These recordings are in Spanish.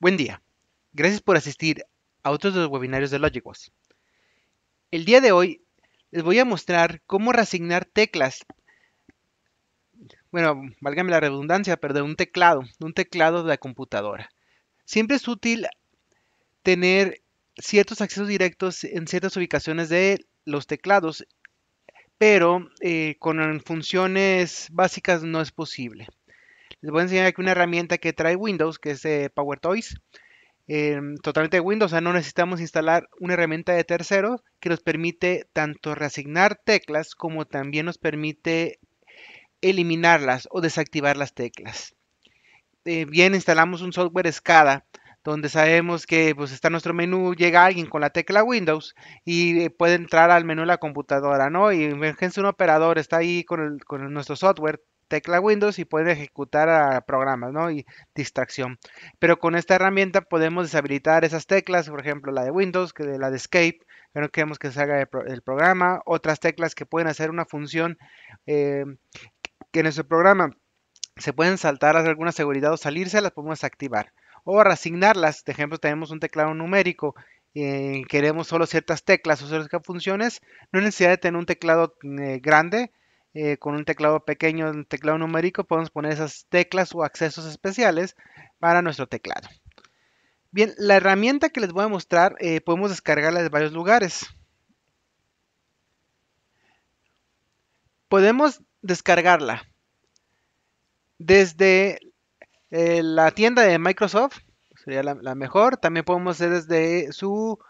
Buen día. Gracias por asistir a otros de los webinarios de LogicWatch. El día de hoy les voy a mostrar cómo reasignar teclas. Bueno, válgame la redundancia, pero de un teclado, de un teclado de la computadora. Siempre es útil tener ciertos accesos directos en ciertas ubicaciones de los teclados, pero eh, con funciones básicas no es posible. Les voy a enseñar aquí una herramienta que trae Windows, que es eh, Power PowerToys. Em, totalmente de Windows, o sea, no necesitamos instalar una herramienta de tercero que nos permite tanto reasignar teclas como también nos permite eliminarlas o desactivar las teclas. Eh, bien, instalamos un software SCADA donde sabemos que pues está nuestro menú, llega alguien con la tecla Windows y eh, puede entrar al menú de la computadora, ¿no? Y emergencia un operador, está ahí con nuestro software, tecla Windows y puede ejecutar a programas, ¿no? Y distracción. Pero con esta herramienta podemos deshabilitar esas teclas, por ejemplo, la de Windows, que la de Escape, que no queremos que salga del el, programa, otras teclas que pueden hacer una función eh, que en nuestro programa se pueden saltar, hacer alguna seguridad o salirse, las podemos activar. O reasignarlas, de ejemplo, tenemos un teclado numérico y eh, queremos solo ciertas teclas o ciertas funciones, no hay necesidad de tener un teclado eh, grande, eh, con un teclado pequeño, un teclado numérico, podemos poner esas teclas o accesos especiales para nuestro teclado. Bien, la herramienta que les voy a mostrar eh, podemos descargarla de varios lugares. Podemos descargarla desde eh, la tienda de Microsoft, sería la, mejor. También podemos hacer desde su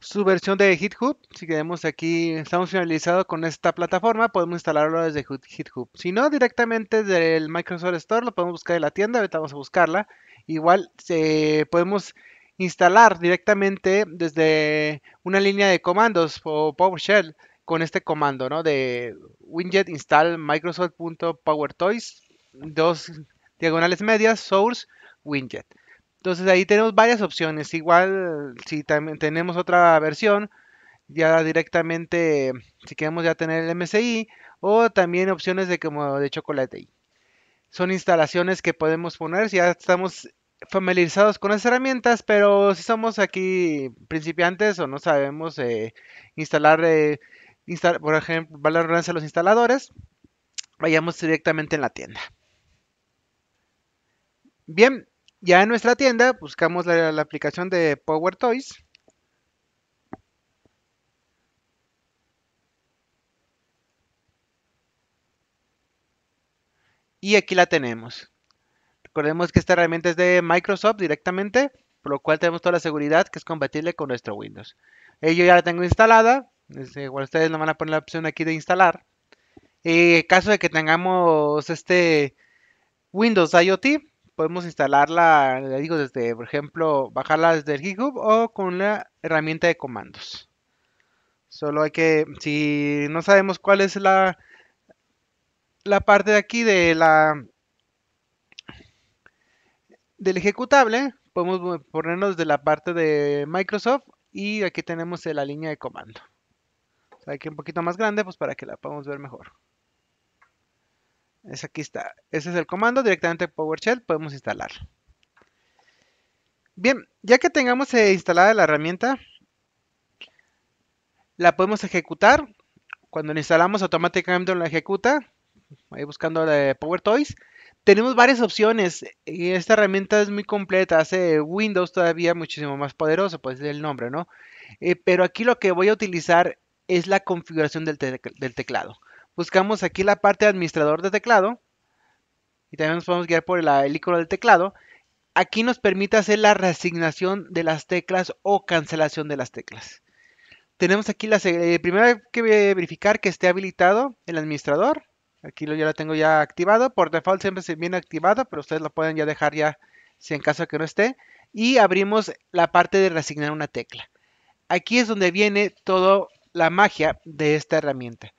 su versión de GitHub. Si queremos aquí, estamos finalizados con esta plataforma, podemos instalarlo desde GitHub. Si no, directamente del Microsoft Store, lo podemos buscar en la tienda, ahorita vamos a buscarla. Igual se eh, podemos instalar directamente desde una línea de comandos o PowerShell con este comando, ¿no? De winget install microsoft.powertoys, dos diagonales medias, source, winget. Entonces ahí tenemos varias opciones. Igual si también tenemos otra versión, ya directamente, si queremos ya tener el MSI, o también opciones de como de chocolate. Son instalaciones que podemos poner, si ya estamos familiarizados con las herramientas, pero si somos aquí principiantes o no sabemos eh, instalar, eh, por ejemplo, valorar a los instaladores, vayamos directamente en la tienda. Bien, ya en nuestra tienda buscamos la, aplicación de Power Toys. Y aquí la tenemos. Recordemos que esta herramienta es de Microsoft directamente, por lo cual tenemos toda la seguridad que es compatible con nuestro Windows. Eh, yo ya la tengo instalada, eh, igual ustedes no van a poner la opción aquí de instalar. Eh, en caso de que tengamos este Windows IoT, podemos instalarla, le digo desde, por ejemplo, bajarla desde el GitHub o con la herramienta de comandos. Solo hay que, si no sabemos cuál es la, la parte de aquí de la del ejecutable, podemos ponernos de la parte de Microsoft y aquí tenemos la línea de comando. aquí un poquito más grande, pues para que la podamos ver mejor. Es aquí está. Ese es el comando directamente de PowerShell. Podemos instalar. Bien, ya que tengamos eh, instalada la herramienta, la podemos ejecutar. Cuando la instalamos, automáticamente la ejecuta. Ahí buscando la Power Toys. Tenemos varias opciones. Y esta herramienta es muy completa. Hace Windows todavía muchísimo más poderoso, pues es el nombre, ¿no? Eh, pero aquí lo que voy a utilizar es la configuración del teclado buscamos aquí la parte administrador de teclado y también nos podemos guiar por el icono del teclado. Aquí nos permite hacer la resignación de las teclas o cancelación de las teclas. Tenemos aquí la primera eh, primero que verificar que esté habilitado el administrador. Aquí lo, ya lo tengo ya activado. Por default siempre se viene activado, pero ustedes lo pueden ya dejar ya si en caso que no esté. Y abrimos la parte de reasignar una tecla. Aquí es donde viene toda la magia de esta herramienta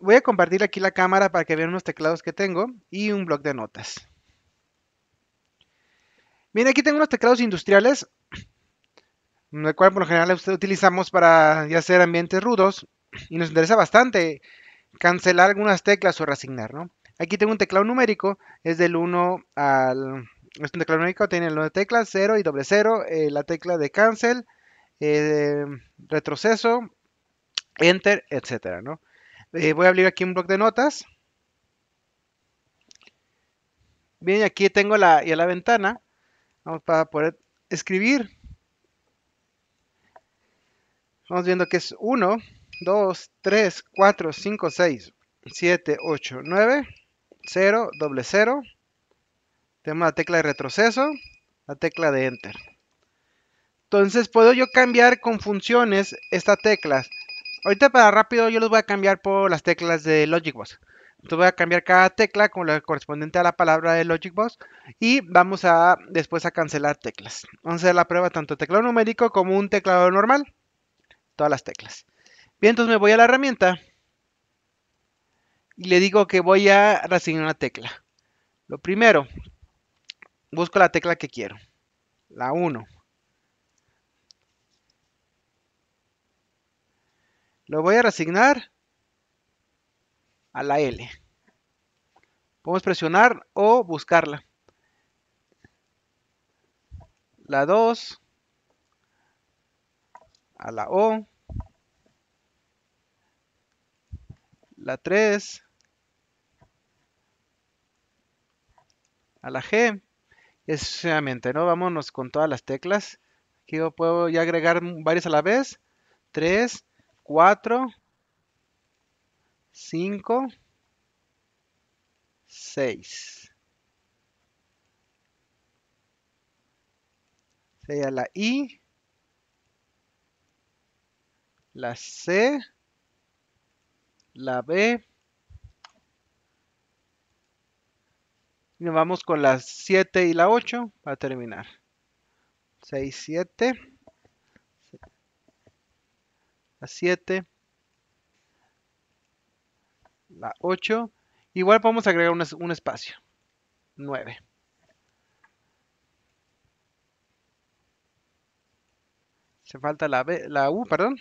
voy a compartir aquí la cámara para que vean unos teclados que tengo y un bloc de notas. Bien, aquí tengo unos teclados industriales, los cuales por lo general utilizamos para ya hacer ambientes rudos y nos interesa bastante cancelar algunas teclas o reasignar, ¿no? Aquí tengo un teclado numérico, es del 1 al... Este teclado numérico, tiene de teclas 0 y doble 0, eh, la tecla de cancel, eh, retroceso, enter, etcétera, ¿no? Eh, voy a abrir aquí un bloc de notas. Bien, aquí tengo la, ya la ventana. Vamos para poder escribir. Vamos viendo que es 1, 2, 3, 4, 5, 6, 7, 8, 9, 0, doble 0. Tenemos la tecla de retroceso, la tecla de enter. Entonces puedo yo cambiar con funciones estas teclas. Ahorita para rápido yo los voy a cambiar por las teclas de Boss. Entonces voy a cambiar cada tecla con la correspondiente a la palabra de logic Boss y vamos a después a cancelar teclas. Vamos a hacer la prueba tanto teclado numérico como un teclado normal. Todas las teclas. Bien, entonces me voy a la herramienta y le digo que voy a reasignar una tecla. Lo primero, busco la tecla que quiero, la 1. Lo voy a resignar a la L. Podemos presionar o buscarla. La 2 a la O. La 3 a la G. Exactamente, ¿no? Vámonos con todas las teclas. Aquí yo puedo ya agregar varias a la vez. 3, 4, 5, 6. 6 la I, la C, la B. Y nos vamos con las 7 y la 8 para terminar. 6, 7 la 7, la 8. Igual podemos agregar un, espacio, 9. Se falta la, la U, perdón.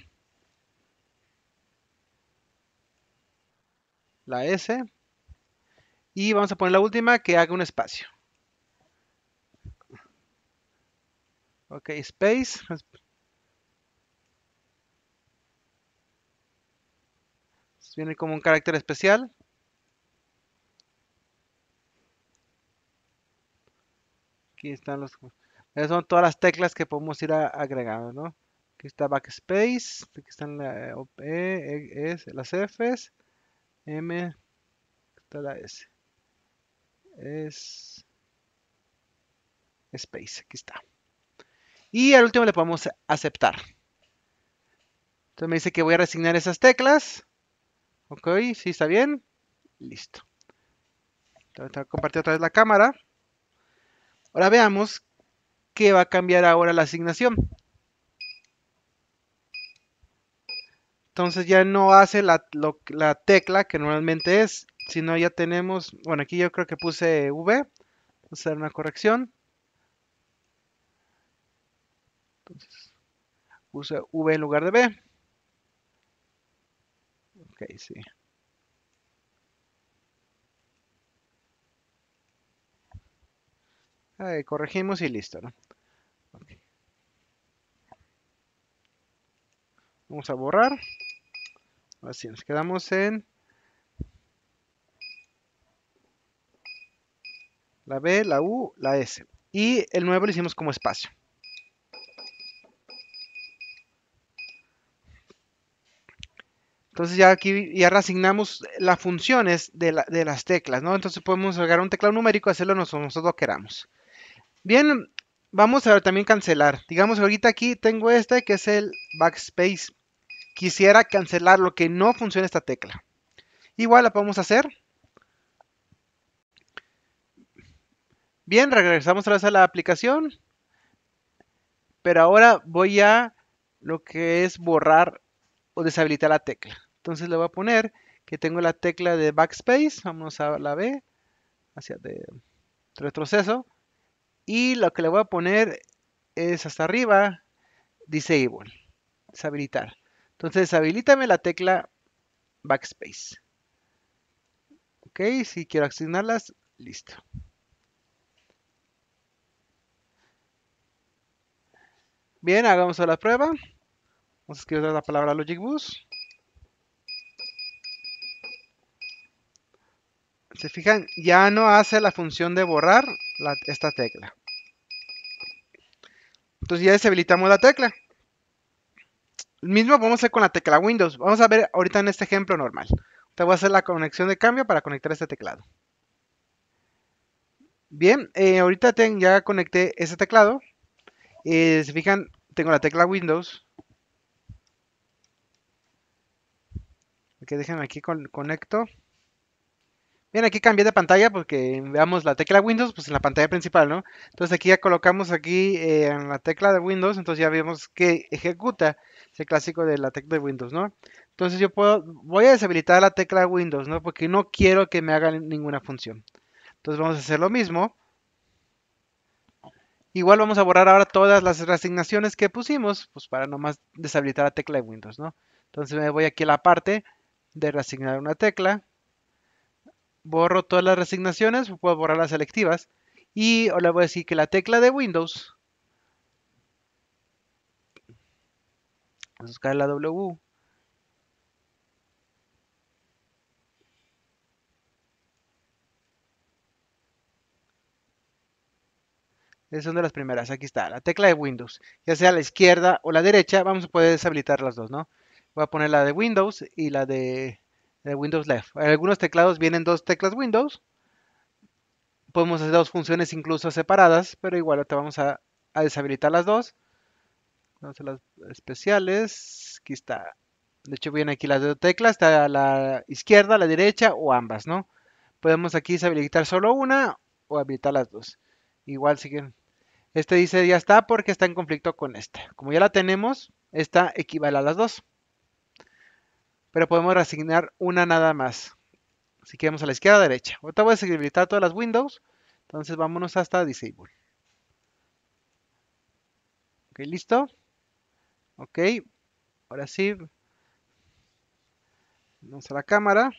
La S. Y vamos a poner la última que haga un espacio. Ok, space. Tiene como un carácter especial. Aquí están los... Esas son todas las teclas que podemos ir agregando, ¿no? Aquí está Backspace, aquí están eh, e, e, las Fs, M, está la S. Es Space, aquí está. Y al último le podemos aceptar. Entonces me dice que voy a resignar esas teclas. Ok, sí está bien. Listo. Entonces, voy a compartir otra vez la cámara. Ahora veamos qué va a cambiar ahora la asignación. Entonces ya no hace la, la tecla que normalmente es, sino ya tenemos, bueno aquí yo creo que puse V, vamos a hacer una corrección. Entonces, puse V en lugar de B sí. Ah, corregimos y listo, ¿no? Vamos a borrar. Así nos quedamos en la B, la U, la S. Y el nuevo lo hicimos como espacio. Entonces ya aquí ya reasignamos las funciones de, las teclas, ¿no? Entonces podemos agregar un teclado numérico y hacerlo nosotros queramos. Bien, vamos a también cancelar. Digamos ahorita aquí tengo este que es el backspace. Quisiera cancelar lo que no funciona esta tecla. Igual la podemos hacer. Bien, regresamos otra vez a la aplicación. Pero ahora voy a lo que es borrar o deshabilitar la tecla. Entonces le voy a poner que tengo la tecla de backspace, vamos a la B, hacia de retroceso, y lo que le voy a poner es hasta arriba, disable, deshabilitar. Entonces habilítame la tecla backspace. Ok, si quiero asignarlas, listo. Bien, hagamos la prueba. Vamos a escribir la palabra Logic boost Se fijan, ya no hace la función de borrar esta tecla. Entonces ya deshabilitamos la tecla. Lo mismo vamos a hacer con la tecla Windows. Vamos a ver ahorita en este ejemplo normal. Te voy a hacer la conexión de cambio para conectar este teclado. Bien, eh, ahorita ya conecté este teclado. Eh, se fijan, tengo la tecla Windows. Ok, déjenme aquí conecto. Bien, aquí cambié de pantalla porque veamos la tecla Windows, pues en la pantalla principal, ¿no? Entonces aquí ya colocamos aquí eh, en la tecla de Windows, entonces ya vemos que ejecuta ese clásico de la tecla de Windows, ¿no? Entonces yo puedo, voy a deshabilitar la tecla de Windows, ¿no? Porque no quiero que me haga ninguna función. Entonces vamos a hacer lo mismo. Igual vamos a borrar ahora todas las reasignaciones que pusimos, pues para nomás deshabilitar la tecla de Windows, ¿no? Entonces me voy aquí a la parte de reasignar una tecla borro todas las resignaciones, puedo borrar las selectivas. Y ahora voy a decir que la tecla de Windows, vamos a buscar la W, es una de las primeras, aquí está, la tecla de Windows, ya sea la izquierda o la derecha, vamos a poder deshabilitar las dos, ¿no? Voy a poner la de Windows y la de de Windows en Algunos teclados vienen dos teclas Windows. Podemos hacer dos funciones incluso separadas, pero igual te vamos a, deshabilitar las dos. Vamos a las especiales. Aquí está. De hecho, vienen aquí las dos teclas, está a la izquierda, a la derecha o ambas, ¿no? Podemos aquí deshabilitar solo una o habilitar las dos. Igual siguen. Este dice ya está porque está en conflicto con esta. Como ya la tenemos, esta equivale a las dos pero podemos reasignar una nada más. Si queremos a la izquierda derecha. Ahorita voy a deshabilitar todas las windows. Entonces vámonos hasta Disable. Ok, listo. Ok, ahora sí. Vamos a la cámara.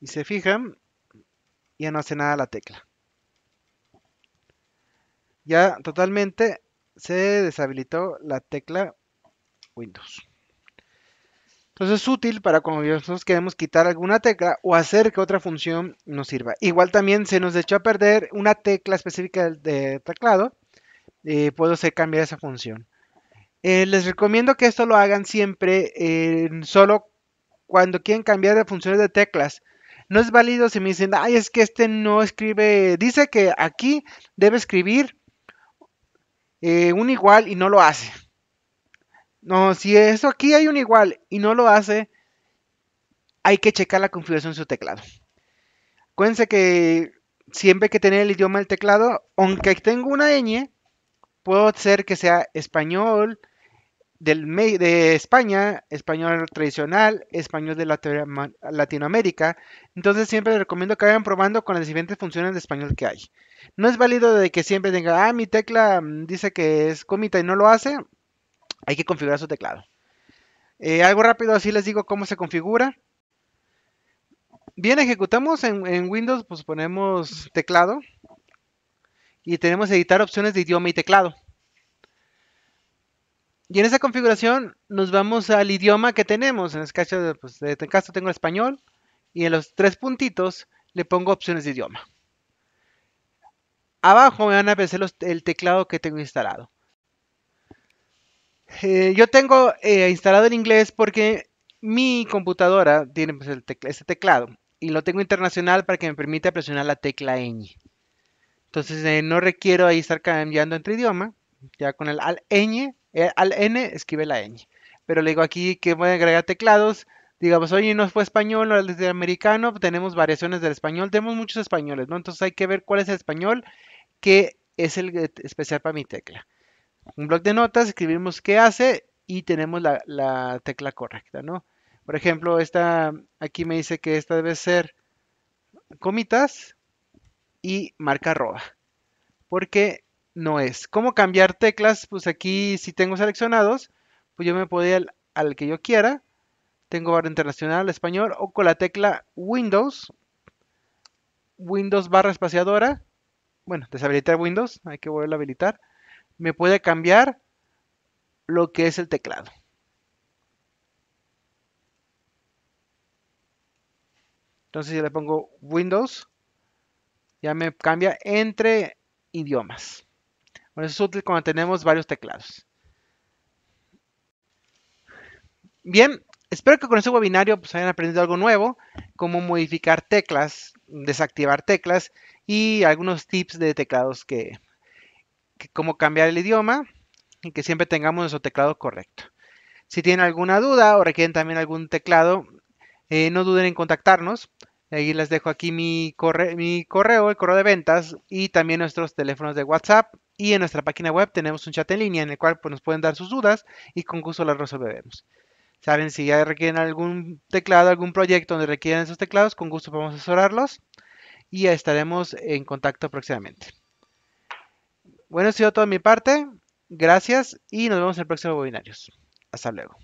Y se fijan, ya no hace nada la tecla. Ya totalmente se deshabilitó la tecla Windows. Entonces pues, es útil para cuando nosotros queremos quitar alguna tecla o hacer que otra función nos sirva. Igual también se nos echó a perder una tecla específica de teclado. Eh, puedo hacer cambiar esa función. Eh, les recomiendo que esto lo hagan siempre solo cuando quieren cambiar de funciones de teclas. No es válido si me dicen, ay, es que este no escribe, dice que aquí debe escribir eh, un igual y no lo hace. No, si eso aquí hay un igual y no lo hace, hay que checar la configuración de su teclado. Acuérdense que siempre que tener el idioma del teclado, aunque tengo una ñ, puede ser que sea español del, de España, español tradicional, español de Latinoamérica. Entonces siempre les recomiendo que vayan probando con las diferentes funciones de español que hay. No es válido de que siempre tenga, ah, mi tecla mm, dice que es comita y no lo hace hay que configurar su teclado. Eh, algo rápido, así les digo cómo se configura. Bien, ejecutamos en, Windows, pues ponemos teclado y tenemos editar opciones de idioma y teclado. Y en esa configuración nos vamos al idioma que tenemos. En este caso, pues, este caso tengo español y en los tres puntitos le pongo opciones de idioma. Abajo me van a aparecer el teclado que tengo instalado. Eh, yo tengo eh, instalado en inglés porque mi computadora tiene este teclado y lo tengo internacional para que me permita presionar la tecla ñ. Entonces eh, no requiero ahí estar cambiando entre idioma. Ya con el al ñ, al n escribe la ñ. Pero le digo aquí que voy a agregar teclados. Digamos, oye, no fue español, o es americano, tenemos variaciones del español, tenemos muchos españoles, ¿no? Entonces hay que ver cuál es el español que es el especial para mi tecla un bloc de notas, escribimos qué hace y tenemos la, tecla correcta, ¿no? Por ejemplo, esta aquí me dice que esta debe ser comitas y marca arroba. Porque no es. ¿Cómo cambiar teclas? Pues aquí si tengo seleccionados, pues yo me puedo ir al, que yo quiera. Tengo barra internacional, español, o con la tecla Windows. Windows barra espaciadora. Bueno, deshabilitar Windows, hay que volver a habilitar me puede cambiar lo que es el teclado. Entonces si le pongo Windows, ya me cambia entre idiomas. Bueno, eso es útil cuando tenemos varios teclados. Bien, espero que con este webinario pues, hayan aprendido algo nuevo, cómo modificar teclas, desactivar teclas y algunos tips de teclados que cómo cambiar el idioma y que siempre tengamos nuestro teclado correcto. Si tienen alguna duda o requieren también algún teclado, eh, no duden en contactarnos. Ahí les dejo aquí mi, correo, el correo de ventas y también nuestros teléfonos de WhatsApp. Y en nuestra página web tenemos un chat en línea en el cual pues, nos pueden dar sus dudas y con gusto las resolveremos. Saben, si ya requieren algún teclado, algún proyecto donde requieren esos teclados, con gusto podemos asesorarlos y estaremos en contacto próximamente. Bueno, ha sido todo de mi parte. Gracias y nos vemos en el próximo webinarios. Hasta luego.